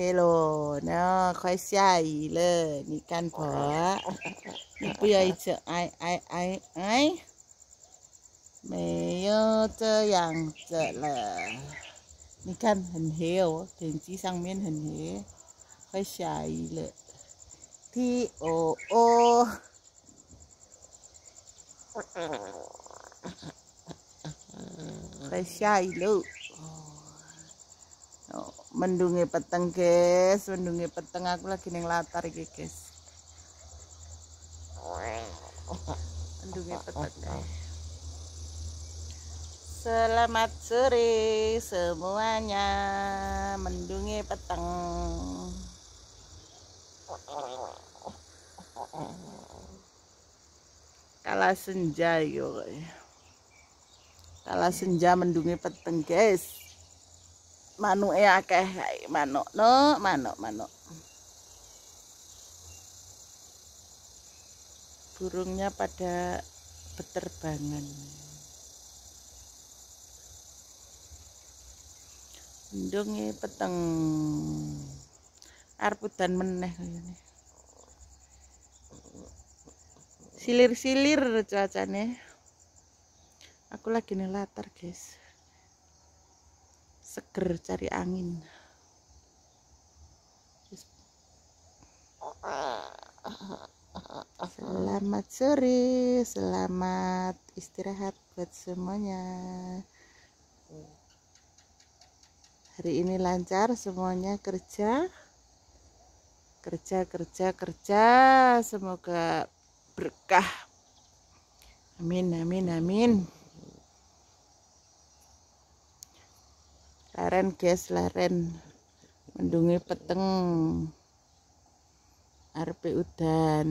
เฮโลเนาะค่อยใช่เลยนี่กันพอนี่เปื่อยเจอไอไอไอไอเม่ยอเจออย่างเจอละนี่กันเห็นเฮวถึงจีสังเมียนเห็นเฮค่อยใช่เลยที่โอโอค่อยใช่ลูก mendungi peteng guys mendungi peteng aku lagi neng latar iki guys mendungi peteng selamat sore semuanya mendungi peteng kalah senja yuk. kalah senja mendungi peteng guys ya akeh manuk no manuk manuk burungnya pada beterbangan Indungi peteng arpudan meneh ini. silir-silir cuacanya. aku lagi nih latar guys seger cari angin Selamat sore, selamat istirahat buat semuanya. Hari ini lancar semuanya kerja. Kerja, kerja, kerja. Semoga berkah. Amin, amin, amin. leren guys leren mendungi peteng arpe udan